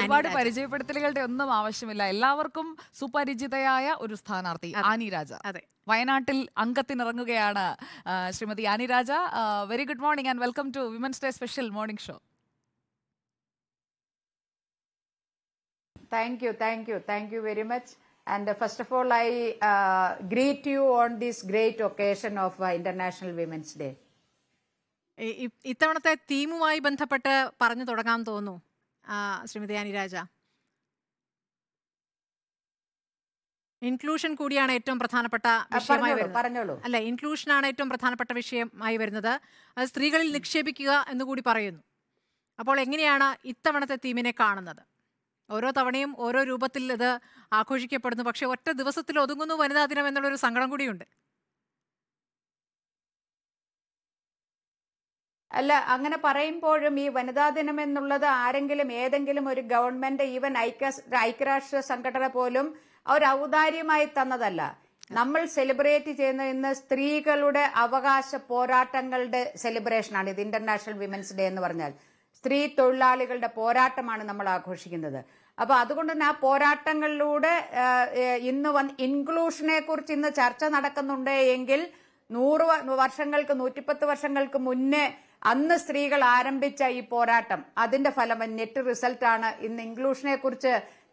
ഒരുപാട് പരിചയപ്പെടുത്തലുകളുടെ ഒന്നും ആവശ്യമില്ല എല്ലാവർക്കും സുപരിചിതയായ ഒരു സ്ഥാനാർത്ഥി ആനി രാജ അതെ വയനാട്ടിൽ അംഗത്തിനിറങ്ങുകയാണ് Shrimati Annie Raja very good morning and welcome to women's day special morning show thank you thank you thank you very much and first of all I greet you on this great occasion of international women's day ഇത്തവണത്തെ തീമുമായി ബന്ധപ്പെട്ട് പറഞ്ഞു തുടങ്ങാൻ തോന്നുന്നു Shrimati Aniraja inclusion കൂടിയാണ് ഏറ്റവും പ്രധാനപ്പെട്ട വിഷയമായി വരുന്നത് അല്ല ഇൻക്ലൂഷനാണ് ഏറ്റവും പ്രധാനപ്പെട്ട വിഷയമായി വരുന്നത് അത് സ്ത്രീകളിൽ നിക്ഷേപിക്കുക എന്ന് കൂടി പറയുന്നു അപ്പോൾ എങ്ങനെയാണ് ഇത്തവണത്തെ തീമിനെ കാണുന്നത് ഓരോ തവണയും ഓരോ രൂപത്തിൽ ഇത് ആഘോഷിക്കപ്പെടുന്നു പക്ഷേ ഒറ്റ ദിവസത്തിൽ ഒതുങ്ങുന്നു വനിതാ ദിനം എന്നുള്ളൊരു സങ്കടം കൂടിയുണ്ട് അല്ല അങ്ങനെ പറയുമ്പോഴും ഈ വനിതാ ദിനം എന്നുള്ളത് ആരെങ്കിലും ഏതെങ്കിലും ഒരു ഗവൺമെന്റ് ഈവൻ ഐക്യ ഐക്യരാഷ്ട്ര സംഘടന പോലും ഒരു ഔദാര്യമായി തന്നതല്ല നമ്മൾ സെലിബ്രേറ്റ് ചെയ്യുന്ന ഇന്ന് സ്ത്രീകളുടെ അവകാശ പോരാട്ടങ്ങളുടെ സെലിബ്രേഷനാണ് ഇത് ഇന്റർനാഷണൽ വിമൻസ് ഡേ എന്ന് പറഞ്ഞാൽ സ്ത്രീ തൊഴിലാളികളുടെ പോരാട്ടമാണ് നമ്മൾ ആഘോഷിക്കുന്നത് അപ്പൊ അതുകൊണ്ട് തന്നെ ആ പോരാട്ടങ്ങളിലൂടെ ഇന്ന് വന്ന് ഇൻക്ലൂഷനെ കുറിച്ച് ഇന്ന് ചർച്ച നടക്കുന്നുണ്ട് എങ്കിൽ നൂറ് വർഷങ്ങൾക്ക് നൂറ്റിപ്പത്ത് വർഷങ്ങൾക്ക് മുന്നേ അന്ന് സ്ത്രീകൾ ആരംഭിച്ച ഈ പോരാട്ടം അതിന്റെ ഫലം നെറ്റ് റിസൾട്ടാണ് ഇന്ന് ഇൻക്ലൂഷനെ കുറിച്ച്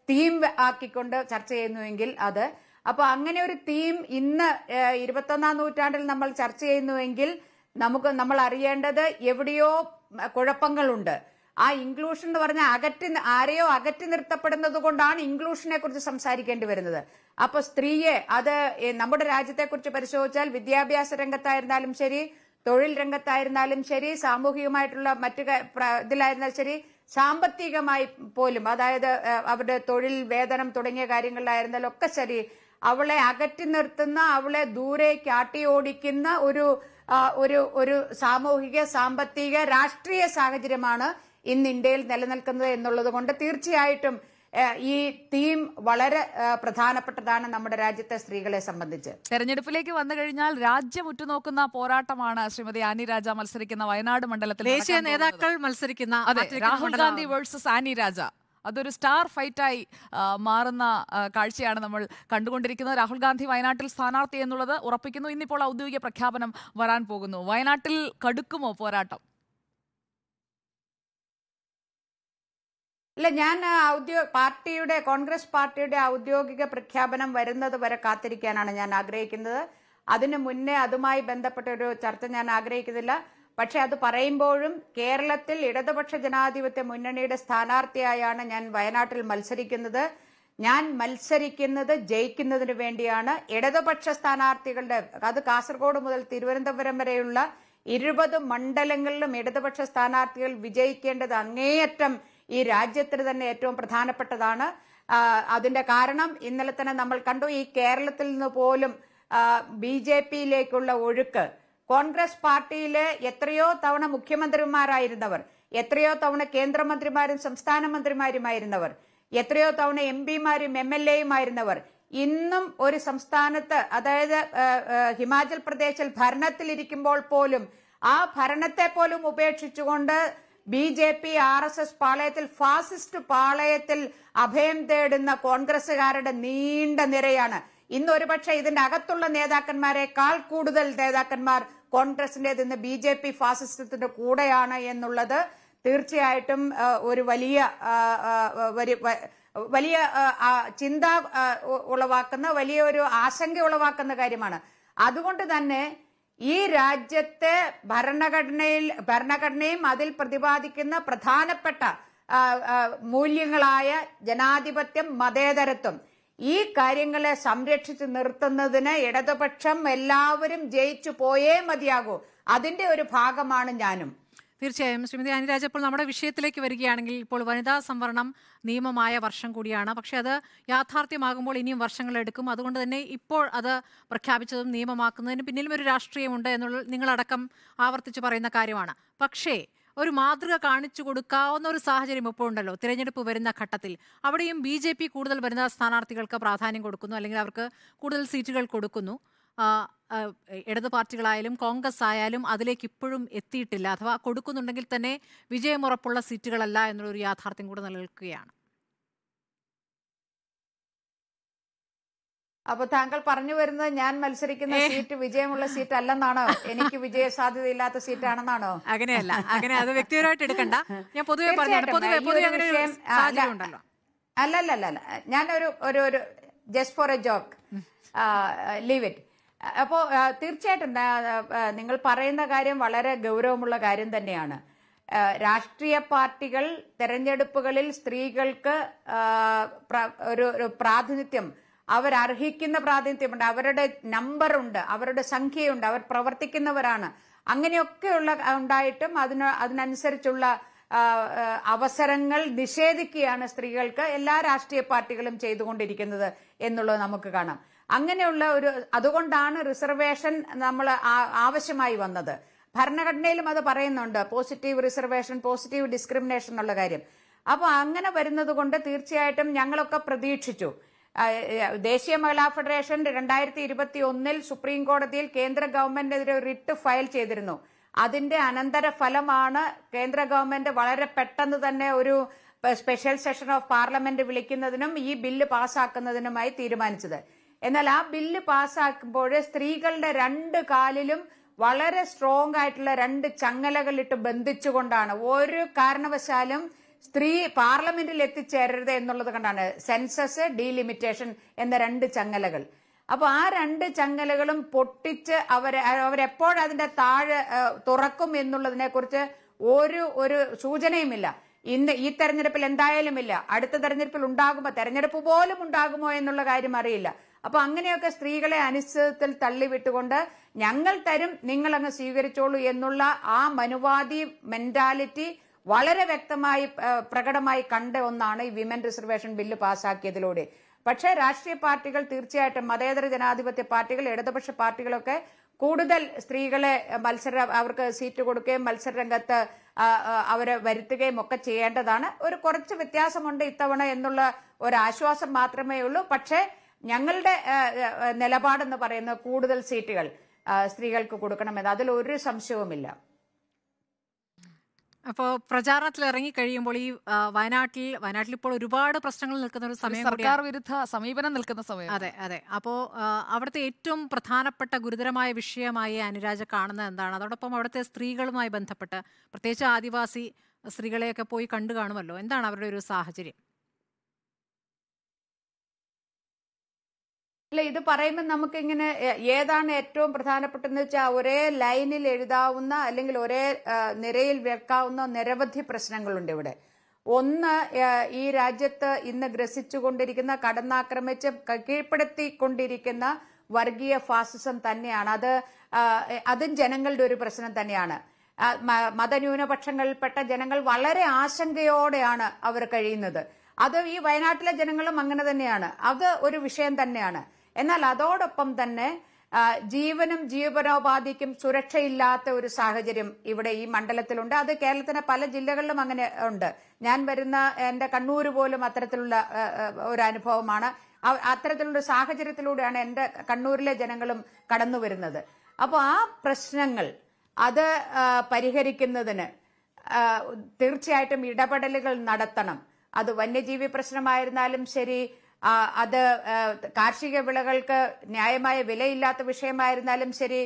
തീം ആക്കിക്കൊണ്ട് ചർച്ച ചെയ്യുന്നുവെങ്കിൽ അത് അപ്പൊ അങ്ങനെ ഒരു തീം ഇന്ന് ഇരുപത്തൊന്നാം നൂറ്റാണ്ടിൽ നമ്മൾ ചർച്ച ചെയ്യുന്നുവെങ്കിൽ നമുക്ക് നമ്മൾ അറിയേണ്ടത് എവിടെയോ കുഴപ്പങ്ങളുണ്ട് ആ ഇൻക്ലൂഷൻ എന്ന് പറഞ്ഞാൽ അകറ്റി ആരെയോ അകറ്റി നിർത്തപ്പെടുന്നത് കൊണ്ടാണ് ഇൻക്ലൂഷനെ കുറിച്ച് സംസാരിക്കേണ്ടി വരുന്നത് അപ്പൊ സ്ത്രീയെ അത് നമ്മുടെ രാജ്യത്തെ കുറിച്ച് പരിശോധിച്ചാൽ വിദ്യാഭ്യാസ രംഗത്തായിരുന്നാലും ശരി തൊഴിൽ രംഗത്തായിരുന്നാലും ശരി സാമൂഹികമായിട്ടുള്ള മറ്റ് ഇതിലായിരുന്നാലും ശരി സാമ്പത്തികമായി പോലും അതായത് അവരുടെ തൊഴിൽ വേതനം തുടങ്ങിയ കാര്യങ്ങളിലായിരുന്നാലും ഒക്കെ ശരി അവളെ അകറ്റി നിർത്തുന്ന അവളെ ദൂരേക്ക് ആട്ടി ഓടിക്കുന്ന ഒരു ഒരു ഒരു സാമൂഹിക സാമ്പത്തിക രാഷ്ട്രീയ സാഹചര്യമാണ് ഇന്ന് ഇന്ത്യയിൽ നിലനിൽക്കുന്നത് എന്നുള്ളത് കൊണ്ട് തീർച്ചയായിട്ടും ഈ തീം വളരെ പ്രധാനപ്പെട്ടതാണ് നമ്മുടെ രാജ്യത്തെ സ്ത്രീകളെ സംബന്ധിച്ച് തെരഞ്ഞെടുപ്പിലേക്ക് വന്നു കഴിഞ്ഞാൽ രാജ്യം ഉറ്റുനോക്കുന്ന പോരാട്ടമാണ് ശ്രീമതി ആനി രാജ മത്സരിക്കുന്ന വയനാട് മണ്ഡലത്തിൽ ദേശീയ നേതാക്കൾ മത്സരിക്കുന്ന രാഹുൽ ഗാന്ധി വേഴ്സസ് ആനി രാജ അതൊരു സ്റ്റാർ ഫൈറ്റായി മാറുന്ന കാഴ്ചയാണ് നമ്മൾ കണ്ടുകൊണ്ടിരിക്കുന്നത് രാഹുൽ ഗാന്ധി വയനാട്ടിൽ സ്ഥാനാർത്ഥി എന്നുള്ളത് ഉറപ്പിക്കുന്നു ഇന്നിപ്പോൾ ഔദ്യോഗിക പ്രഖ്യാപനം വരാൻ പോകുന്നു വയനാട്ടിൽ കടുക്കുമോ പോരാട്ടം അല്ല ഞാൻ ഔദ്യോഗിക പാർട്ടിയുടെ കോൺഗ്രസ് പാർട്ടിയുടെ ഔദ്യോഗിക പ്രഖ്യാപനം വരുന്നത് വരെ കാത്തിരിക്കാനാണ് ഞാൻ ആഗ്രഹിക്കുന്നത് അതിനു മുന്നേ അതുമായി ബന്ധപ്പെട്ട ഒരു ചർച്ച ഞാൻ ആഗ്രഹിക്കുന്നില്ല പക്ഷെ അത് പറയുമ്പോഴും കേരളത്തിൽ ഇടതുപക്ഷ ജനാധിപത്യ മുന്നണിയുടെ സ്ഥാനാർത്ഥിയായാണ് ഞാൻ വയനാട്ടിൽ മത്സരിക്കുന്നത് ഞാൻ മത്സരിക്കുന്നത് ജയിക്കുന്നതിന് വേണ്ടിയാണ് ഇടതുപക്ഷ സ്ഥാനാർത്ഥികളുടെ അത് കാസർഗോഡ് മുതൽ തിരുവനന്തപുരം വരെയുള്ള ഇരുപത് മണ്ഡലങ്ങളിലും ഇടതുപക്ഷ സ്ഥാനാർത്ഥികൾ വിജയിക്കേണ്ടത് അങ്ങേയറ്റം ഈ രാജ്യത്തിന് തന്നെ ഏറ്റവും പ്രധാനപ്പെട്ടതാണ് അതിന്റെ കാരണം ഇന്നലെ തന്നെ നമ്മൾ കണ്ടു ഈ കേരളത്തിൽ നിന്ന് പോലും ബി ജെ പിയിലേക്കുള്ള ഒഴുക്ക് കോൺഗ്രസ് പാർട്ടിയിലെ എത്രയോ തവണ മുഖ്യമന്ത്രിമാരായിരുന്നവർ എത്രയോ തവണ കേന്ദ്രമന്ത്രിമാരും സംസ്ഥാന മന്ത്രിമാരുമായിരുന്നവർ എത്രയോ തവണ എം പിമാരും എം എൽ എയുമായിരുന്നവർ ഇന്നും ഒരു സംസ്ഥാനത്ത് അതായത് ഹിമാചൽ പ്രദേശിൽ ഭരണത്തിലിരിക്കുമ്പോൾ പോലും ആ ഭരണത്തെ പോലും ഉപേക്ഷിച്ചുകൊണ്ട് B J P R S S പാളയത്തിൽ ഫാസിസ്റ്റ് പാളയത്തിൽ അഭയം തേടുന്ന കോൺഗ്രസുകാരുടെ നീണ്ട നിരയാണ് ഇന്ന് ഒരുപക്ഷെ ഇതിന്റെ അകത്തുള്ള നേതാക്കന്മാരെക്കാൾ കൂടുതൽ നേതാക്കന്മാർ കോൺഗ്രസിന്റേത് ഇന്ന് ബി ജെ പി ഫാസിസത്തിന്റെ കൂടെയാണ് എന്നുള്ളത് തീർച്ചയായിട്ടും ഒരു വലിയ വലിയ ചിന്ത ഉളവാക്കുന്ന വലിയൊരു ആശങ്ക ഉളവാക്കുന്ന കാര്യമാണ് അതുകൊണ്ട് തന്നെ ഈ രാജ്യത്തെ ഭരണഘടനയിൽ ഭരണഘടനയും അതിൽ പ്രതിപാദിക്കുന്ന പ്രധാനപ്പെട്ട മൂല്യങ്ങളായ ജനാധിപത്യം മതേതരത്വം ഈ കാര്യങ്ങളെ സംരക്ഷിച്ചു നിർത്തുന്നതിന് ഇടതുപക്ഷം എല്ലാവരും ജയിച്ചു പോയേ മതിയാകൂ അതിന്റെ ഒരു ഭാഗമാണ് ഞാനും തീർച്ചയായും ശ്രീമതി അനിരാജ ഇപ്പോൾ നമ്മുടെ വിഷയത്തിലേക്ക് വരികയാണെങ്കിൽ ഇപ്പോൾ വനിതാ സംവരണം നിയമമായ വർഷം കൂടിയാണ് പക്ഷേ അത് യാഥാർത്ഥ്യമാകുമ്പോൾ ഇനിയും വർഷങ്ങളെടുക്കും അതുകൊണ്ട് തന്നെ ഇപ്പോൾ അത് പ്രഖ്യാപിച്ചതും നിയമമാക്കുന്നതിന് പിന്നിലും ഒരു രാഷ്ട്രീയമുണ്ട് എന്നുള്ള നിങ്ങളടക്കം ആവർത്തിച്ച് പറയുന്ന കാര്യമാണ് പക്ഷേ ഒരു മാതൃക കാണിച്ചു കൊടുക്കാവുന്ന ഒരു സാഹചര്യം ഇപ്പോൾ ഉണ്ടല്ലോ തിരഞ്ഞെടുപ്പ് വരുന്ന ഘട്ടത്തിൽ അവിടെയും ബി കൂടുതൽ വനിതാ സ്ഥാനാർത്ഥികൾക്ക് പ്രാധാന്യം കൊടുക്കുന്നു അല്ലെങ്കിൽ അവർക്ക് കൂടുതൽ സീറ്റുകൾ കൊടുക്കുന്നു ഇടതു പാർട്ടികളായാലും കോൺഗ്രസ് ആയാലും അതിലേക്ക് ഇപ്പോഴും എത്തിയിട്ടില്ല അഥവാ കൊടുക്കുന്നുണ്ടെങ്കിൽ തന്നെ വിജയമുറപ്പുള്ള സീറ്റുകളല്ല എന്നുള്ളൊരു യാഥാർത്ഥ്യം കൂടെ നിലനിൽക്കുകയാണ് അപ്പൊ താങ്കൾ പറഞ്ഞു വരുന്നത് ഞാൻ മത്സരിക്കുന്ന സീറ്റ് വിജയമുള്ള സീറ്റ് അല്ലെന്നാണോ എനിക്ക് വിജയ സാധ്യതയില്ലാത്ത ആണെന്നാണോ അങ്ങനെയല്ല അങ്ങനെ അത് വ്യക്തിപരമായിട്ട് എടുക്കണ്ട ഞാൻ പൊതുവെ അല്ലല്ലല്ല അല്ലല്ല ഞാൻ ഒരു ഒരു just for a joke leave it അപ്പോൾ തീർച്ചയായിട്ടും നിങ്ങൾ പറയുന്ന കാര്യം വളരെ ഗൗരവമുള്ള കാര്യം തന്നെയാണ് രാഷ്ട്രീയ പാർട്ടികൾ തെരഞ്ഞെടുപ്പുകളിൽ സ്ത്രീകൾക്ക് ഒരു പ്രാതിനിധ്യം അവർ അർഹിക്കുന്ന പ്രാതിനിധ്യമുണ്ട് അവരുടെ നമ്പറുണ്ട് അവരുടെ സംഖ്യയുണ്ട് അവർ പ്രവർത്തിക്കുന്നവരാണ് അങ്ങനെയൊക്കെയുള്ള ഉണ്ടായിട്ടും അതിന് അതിനനുസരിച്ചുള്ള അവസരങ്ങൾ നിഷേധിക്കുകയാണ് സ്ത്രീകൾക്ക് എല്ലാ രാഷ്ട്രീയ പാർട്ടികളും ചെയ്തുകൊണ്ടിരിക്കുന്നത് എന്നുള്ളത് നമുക്ക് കാണാം അങ്ങനെയുള്ള ഒരു അതുകൊണ്ടാണ് റിസർവേഷൻ നമ്മൾ ആവശ്യമായി വന്നത് ഭരണഘടനയിലും അത് പറയുന്നുണ്ട് പോസിറ്റീവ് റിസർവേഷൻ പോസിറ്റീവ് ഡിസ്ക്രിമിനേഷൻ എന്നുള്ള കാര്യം അപ്പോൾ അങ്ങനെ വരുന്നത് കൊണ്ട് തീർച്ചയായിട്ടും ഞങ്ങളൊക്കെ പ്രതീക്ഷിച്ചു ദേശീയ മഹിളാ ഫെഡറേഷൻ രണ്ടായിരത്തി ഇരുപത്തി ഒന്നിൽ സുപ്രീം കോടതിയിൽ കേന്ദ്ര ഗവൺമെന്റിനെതിരെ ഒരു റിട്ട് ഫയൽ ചെയ്തിരുന്നു അതിന്റെ അനന്തര ഫലമാണ് കേന്ദ്ര ഗവൺമെന്റ് വളരെ പെട്ടെന്ന് തന്നെ ഒരു സ്പെഷ്യൽ സെഷൻ ഓഫ് പാർലമെന്റ് വിളിക്കുന്നതിനും ഈ ബില്ല് പാസ്സാക്കുന്നതിനുമായി തീരുമാനിച്ചത് എന്നാൽ ആ ബില്ല് പാസ്സാക്കുമ്പോൾ സ്ത്രീകളുടെ രണ്ട് കാലിലും വളരെ സ്ട്രോങ് ആയിട്ടുള്ള രണ്ട് ചങ്ങലകളിട്ട് ബന്ധിച്ചുകൊണ്ടാണ് ഒരു കാരണവശാലും സ്ത്രീ പാർലമെന്റിൽ എത്തിച്ചേരരുത് എന്നുള്ളത് കണ്ടാണ് സെൻസസ് ഡീലിമിറ്റേഷൻ എന്ന രണ്ട് ചങ്ങലകൾ അപ്പോൾ ആ രണ്ട് ചങ്ങലകളും പൊട്ടിച്ച് അവരെ അവരെപ്പോഴതിന്റെ താഴെ തുറക്കും എന്നുള്ളതിനെ കുറിച്ച് ഒരു ഒരു സൂചനയുമില്ല ഇന്ന് ഈ തെരഞ്ഞെടുപ്പിൽ എന്തായാലും ഇല്ല അടുത്ത തെരഞ്ഞെടുപ്പിൽ ഉണ്ടാകുമ്പോ തെരഞ്ഞെടുപ്പ് പോലും ഉണ്ടാകുമോ എന്നുള്ള കാര്യം അറിയില്ല അപ്പൊ അങ്ങനെയൊക്കെ സ്ത്രീകളെ അനിശ്ചിതത്തിൽ തള്ളിവിട്ടുകൊണ്ട് ഞങ്ങൾ തരും നിങ്ങൾ അങ്ങ് സ്വീകരിച്ചോളൂ എന്നുള്ള ആ മനുവാദി മെന്റാലിറ്റി വളരെ വ്യക്തമായി പ്രകടമായി കണ്ട ഒന്നാണ് ഈ വിമൻ റിസർവേഷൻ ബില്ല് പാസ്സാക്കിയതിലൂടെ പക്ഷേ രാഷ്ട്രീയ പാർട്ടികൾ തീർച്ചയായിട്ടും മതേതര ജനാധിപത്യ പാർട്ടികൾ ഇടതുപക്ഷ പാർട്ടികളൊക്കെ കൂടുതൽ സ്ത്രീകളെ മത്സര അവർക്ക് സീറ്റ് കൊടുക്കുകയും മത്സരരംഗത്ത് അവരെ വരുത്തുകയും ഒക്കെ ചെയ്യേണ്ടതാണ് ഒരു കുറച്ച് വ്യത്യാസമുണ്ട് ഇത്തവണ എന്നുള്ള ഒരു ആശ്വാസം മാത്രമേ ഉള്ളൂ പക്ഷേ ഞങ്ങളുടെ നിലപാടെന്ന് പറയുന്ന കൂടുതൽ സീറ്റുകൾ സ്ത്രീകൾക്ക് കൊടുക്കണമെന്ന് അതിൽ ഒരു സംശയവുമില്ല അപ്പോൾ പ്രചാരണത്തിൽ ഇറങ്ങി കഴിയുമ്പോൾ ഈ വയനാട്ടിൽ വയനാട്ടിൽ ഇപ്പോൾ ഒരുപാട് പ്രശ്നങ്ങൾ നിൽക്കുന്ന ഒരു സമയം സർക്കാർ വിരുദ്ധ സമീപനം നിൽക്കുന്ന സമയം അതെ അതെ അപ്പോൾ അവിടുത്തെ ഏറ്റവും പ്രധാനപ്പെട്ട ഗുരുതരമായ വിഷയമായി അനുരാജ കാണുന്നത് എന്താണ് അതോടൊപ്പം അവിടുത്തെ സ്ത്രീകളുമായി ബന്ധപ്പെട്ട് പ്രത്യേകിച്ച് ആദിവാസി സ്ത്രീകളെയൊക്കെ പോയി കണ്ടു കാണുമല്ലോ എന്താണ് അവരുടെ ഒരു സാഹചര്യം അല്ല ഇത് പറയുമ്പോൾ നമുക്കിങ്ങനെ ഏതാണ് ഏറ്റവും പ്രധാനപ്പെട്ടതെന്ന് വെച്ചാൽ ഒരേ ലൈനിൽ എഴുതാവുന്ന അല്ലെങ്കിൽ ഒരേ നിരയിൽ വെക്കാവുന്ന നിരവധി പ്രശ്നങ്ങളുണ്ട് ഇവിടെ ഒന്ന് ഈ രാജ്യത്ത് ഇന്ന് ഗ്രസിച്ചുകൊണ്ടിരിക്കുന്ന കടന്നാക്രമിച്ച് കീഴ്പ്പെടുത്തിക്കൊണ്ടിരിക്കുന്ന വർഗീയ ഫാസിസം തന്നെയാണ് അത് അതും ജനങ്ങളുടെ ഒരു പ്രശ്നം തന്നെയാണ് മതന്യൂനപക്ഷങ്ങളിൽപ്പെട്ട ജനങ്ങൾ വളരെ ആശങ്കയോടെയാണ് അവർ കഴിയുന്നത് അത് ഈ വയനാട്ടിലെ ജനങ്ങളും അങ്ങനെ തന്നെയാണ് അത് ഒരു വിഷയം തന്നെയാണ് എന്നാൽ അതോടൊപ്പം തന്നെ ജീവനും ജീവനോപാധിക്കും സുരക്ഷയില്ലാത്ത ഒരു സാഹചര്യം ഇവിടെ ഈ മണ്ഡലത്തിലുണ്ട് അത് കേരളത്തിലെ പല ജില്ലകളിലും അങ്ങനെ ഉണ്ട് ഞാൻ വരുന്ന എന്റെ കണ്ണൂർ പോലും അത്തരത്തിലുള്ള ഒരു അനുഭവമാണ് അത്തരത്തിലുള്ള സാഹചര്യത്തിലൂടെയാണ് എന്റെ കണ്ണൂരിലെ ജനങ്ങളും കടന്നു വരുന്നത് അപ്പോൾ ആ പ്രശ്നങ്ങൾ അത് പരിഹരിക്കുന്നതിന് തീർച്ചയായിട്ടും ഇടപെടലുകൾ നടത്തണം അത് വന്യജീവി പ്രശ്നമായിരുന്നാലും ശരി അത് കാർഷിക വിളകൾക്ക് ന്യായമായ വിലയില്ലാത്ത വിഷയമായിരുന്നാലും ശരി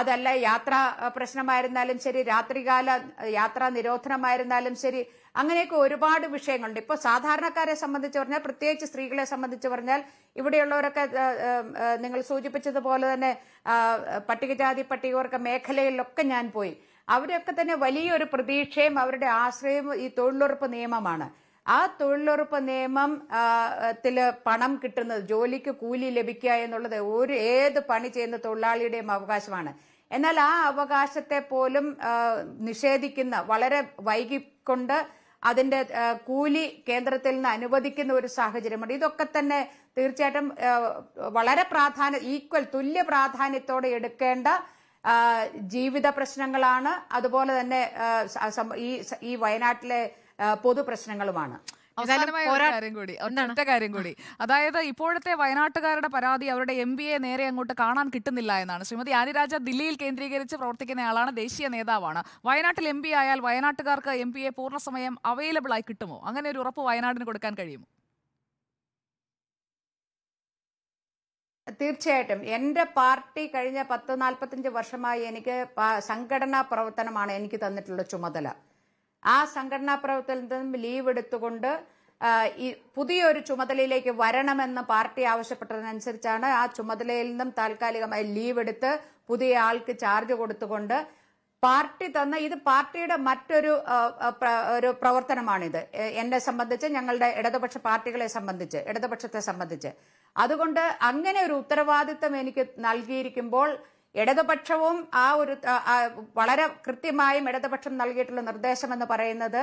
അതല്ല യാത്രാ പ്രശ്നമായിരുന്നാലും ശരി രാത്രികാല യാത്രാ നിരോധനമായിരുന്നാലും ശരി അങ്ങനെയൊക്കെ ഒരുപാട് വിഷയങ്ങളുണ്ട് ഇപ്പൊ സാധാരണക്കാരെ സംബന്ധിച്ച് പറഞ്ഞാൽ പ്രത്യേകിച്ച് സ്ത്രീകളെ സംബന്ധിച്ച് പറഞ്ഞാൽ ഇവിടെയുള്ളവരൊക്കെ നിങ്ങൾ സൂചിപ്പിച്ചതുപോലെ തന്നെ പട്ടികജാതി പട്ടികവർഗ മേഖലയിലൊക്കെ ഞാൻ പോയി അവരൊക്കെ തന്നെ വലിയൊരു പ്രതീക്ഷയും അവരുടെ ആശ്രയവും ഈ തൊഴിലുറപ്പ് നിയമമാണ് ആ തൊഴിലുറപ്പ് നിയമം ത്തില് പണം കിട്ടുന്നത് ജോലിക്ക് കൂലി ലഭിക്കുക എന്നുള്ളത് ഒരു ഏത് പണി ചെയ്യുന്ന തൊഴിലാളിയുടെയും അവകാശമാണ് എന്നാൽ ആ അവകാശത്തെ പോലും നിഷേധിക്കുന്ന വളരെ വൈകിക്കൊണ്ട് അതിന്റെ കൂലി കേന്ദ്രത്തിൽ നിന്ന് അനുവദിക്കുന്ന ഒരു സാഹചര്യമുണ്ട് ഇതൊക്കെ തന്നെ തീർച്ചയായിട്ടും വളരെ പ്രാധാന്യ ഈക്വൽ തുല്യ പ്രാധാന്യത്തോടെ എടുക്കേണ്ട ജീവിത പ്രശ്നങ്ങളാണ് അതുപോലെ തന്നെ ഈ വയനാട്ടിലെ പൊതുപ്രശ്നങ്ങളുമാണ് അവസാനമായ കാര്യം കൂടി കാര്യം കൂടി അതായത് ഇപ്പോഴത്തെ വയനാട്ടുകാരുടെ പരാതി അവരുടെ എം എ നേരെ അങ്ങോട്ട് കാണാൻ കിട്ടുന്നില്ല എന്നാണ് ശ്രീമതി ആനിരാജ ദില്ലിയിൽ കേന്ദ്രീകരിച്ച് പ്രവർത്തിക്കുന്നയാളാണ് ദേശീയ നേതാവാണ് വയനാട്ടിൽ എം ആയാൽ വയനാട്ടുകാർക്ക് എം പൂർണ്ണ പൂർണ്ണസമയം അവൈലബിൾ ആയി കിട്ടുമോ അങ്ങനെ ഒരു ഉറപ്പ് വയനാടിന് കൊടുക്കാൻ കഴിയുമോ തീർച്ചയായിട്ടും എൻ്റെ പാർട്ടി കഴിഞ്ഞ പത്ത് നാൽപ്പത്തഞ്ച് വർഷമായി എനിക്ക് സംഘടനാ പ്രവർത്തനമാണ് എനിക്ക് തന്നിട്ടുള്ള ചുമതല ആ സംഘടനാ പ്രവർത്തനത്തിൽ നിന്നും ലീവ് എടുത്തുകൊണ്ട് പുതിയൊരു ചുമതലയിലേക്ക് വരണമെന്ന് പാർട്ടി ആവശ്യപ്പെട്ടതിനനുസരിച്ചാണ് ആ ചുമതലയിൽ നിന്നും താൽക്കാലികമായി ലീവ് എടുത്ത് പുതിയ ആൾക്ക് ചാർജ് കൊടുത്തുകൊണ്ട് പാർട്ടി തന്ന ഇത് പാർട്ടിയുടെ മറ്റൊരു ഒരു പ്രവർത്തനമാണിത് എന്നെ സംബന്ധിച്ച് ഞങ്ങളുടെ ഇടതുപക്ഷ പാർട്ടികളെ സംബന്ധിച്ച് ഇടതുപക്ഷത്തെ സംബന്ധിച്ച് അതുകൊണ്ട് അങ്ങനെ ഒരു ഉത്തരവാദിത്തം എനിക്ക് നൽകിയിരിക്കുമ്പോൾ ഇടതുപക്ഷവും ആ ഒരു വളരെ കൃത്യമായും ഇടതുപക്ഷം നൽകിയിട്ടുള്ള നിർദ്ദേശം എന്ന് പറയുന്നത്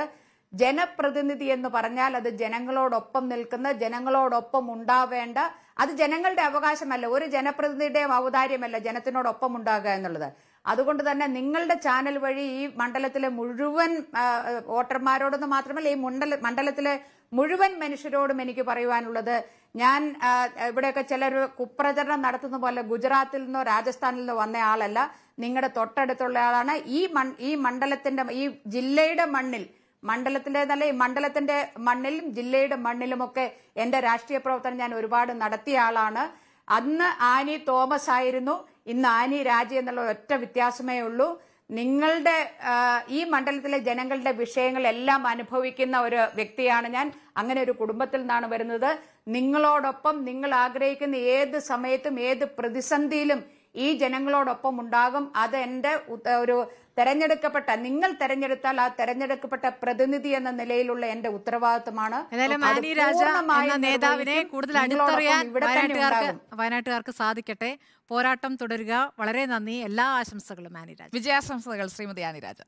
ജനപ്രതിനിധി എന്ന് പറഞ്ഞാൽ അത് ജനങ്ങളോടൊപ്പം നിൽക്കുന്ന ജനങ്ങളോടൊപ്പം ഉണ്ടാവേണ്ട അത് ജനങ്ങളുടെ അവകാശമല്ല ഒരു ജനപ്രതിനിധിയുടെയും ഔദാര്യമല്ല ജനത്തിനോടൊപ്പം ഉണ്ടാകുക എന്നുള്ളത് അതുകൊണ്ട് തന്നെ നിങ്ങളുടെ ചാനൽ വഴി ഈ മണ്ഡലത്തിലെ മുഴുവൻ വോട്ടർമാരോടൊന്നും മാത്രമല്ല ഈ മണ്ഡല മണ്ഡലത്തിലെ മുഴുവൻ മനുഷ്യരോടും എനിക്ക് പറയുവാനുള്ളത് ഞാൻ ഇവിടെയൊക്കെ ചിലർ കുപ്രചരണം നടത്തുന്ന പോലെ ഗുജറാത്തിൽ നിന്നോ രാജസ്ഥാനിൽ നിന്നോ വന്ന ആളല്ല നിങ്ങളുടെ തൊട്ടടുത്തുള്ള ആളാണ് ഈ മൺ ഈ മണ്ഡലത്തിന്റെ ഈ ജില്ലയുടെ മണ്ണിൽ മണ്ഡലത്തിൻ്റെതല്ല ഈ മണ്ഡലത്തിന്റെ മണ്ണിലും ജില്ലയുടെ മണ്ണിലുമൊക്കെ എന്റെ രാഷ്ട്രീയ പ്രവർത്തനം ഞാൻ ഒരുപാട് നടത്തിയ ആളാണ് അന്ന് ആനി തോമസ് ആയിരുന്നു ഇന്ന് ആനി രാജി എന്നുള്ള ഒറ്റ വ്യത്യാസമേ ഉള്ളൂ നിങ്ങളുടെ ഈ മണ്ഡലത്തിലെ ജനങ്ങളുടെ വിഷയങ്ങളെല്ലാം അനുഭവിക്കുന്ന ഒരു വ്യക്തിയാണ് ഞാൻ അങ്ങനെ ഒരു കുടുംബത്തിൽ നിന്നാണ് വരുന്നത് നിങ്ങളോടൊപ്പം നിങ്ങൾ ആഗ്രഹിക്കുന്ന ഏത് സമയത്തും ഏത് പ്രതിസന്ധിയിലും ഈ ജനങ്ങളോടൊപ്പം ഉണ്ടാകും അത് എൻ്റെ ഒരു തെരഞ്ഞെടുക്കപ്പെട്ട നിങ്ങൾ തെരഞ്ഞെടുത്താൽ ആ തെരഞ്ഞെടുക്കപ്പെട്ട പ്രതിനിധി എന്ന നിലയിലുള്ള എന്റെ ഉത്തരവാദിത്തമാണ് നേതാവിനെ കൂടുതൽ അടുത്തറിയാൻ വയനാട്ടുകാർക്ക് വയനാട്ടുകാർക്ക് സാധിക്കട്ടെ പോരാട്ടം തുടരുക വളരെ നന്ദി എല്ലാ ആശംസകളും ആനിരാജ് വിജയാശംസകൾ ശ്രീമതി ആനിരാജ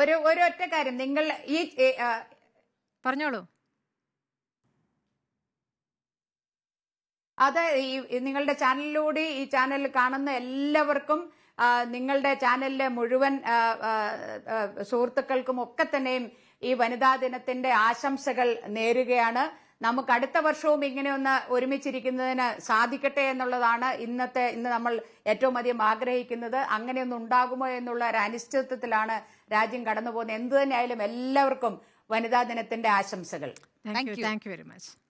ഒരു ഒരൊറ്റ കാര്യം നിങ്ങൾ ഈ പറഞ്ഞോളൂ അത് ഈ നിങ്ങളുടെ ചാനലിലൂടെ ഈ ചാനൽ കാണുന്ന എല്ലാവർക്കും നിങ്ങളുടെ ചാനലിലെ മുഴുവൻ സുഹൃത്തുക്കൾക്കും ഒക്കെ തന്നെയും ഈ വനിതാ ദിനത്തിന്റെ ആശംസകൾ നേരുകയാണ് നമുക്ക് അടുത്ത വർഷവും ഇങ്ങനെയൊന്ന് ഒരുമിച്ചിരിക്കുന്നതിന് സാധിക്കട്ടെ എന്നുള്ളതാണ് ഇന്നത്തെ ഇന്ന് നമ്മൾ ഏറ്റവും അധികം ആഗ്രഹിക്കുന്നത് അങ്ങനെയൊന്നും ഉണ്ടാകുമോ എന്നുള്ള ഒരു അനിശ്ചിതത്വത്തിലാണ് രാജ്യം കടന്നുപോകുന്നത് എന്തു തന്നെയായാലും എല്ലാവർക്കും വനിതാ ദിനത്തിന്റെ ആശംസകൾ താങ്ക് യു വെരി മച്ച്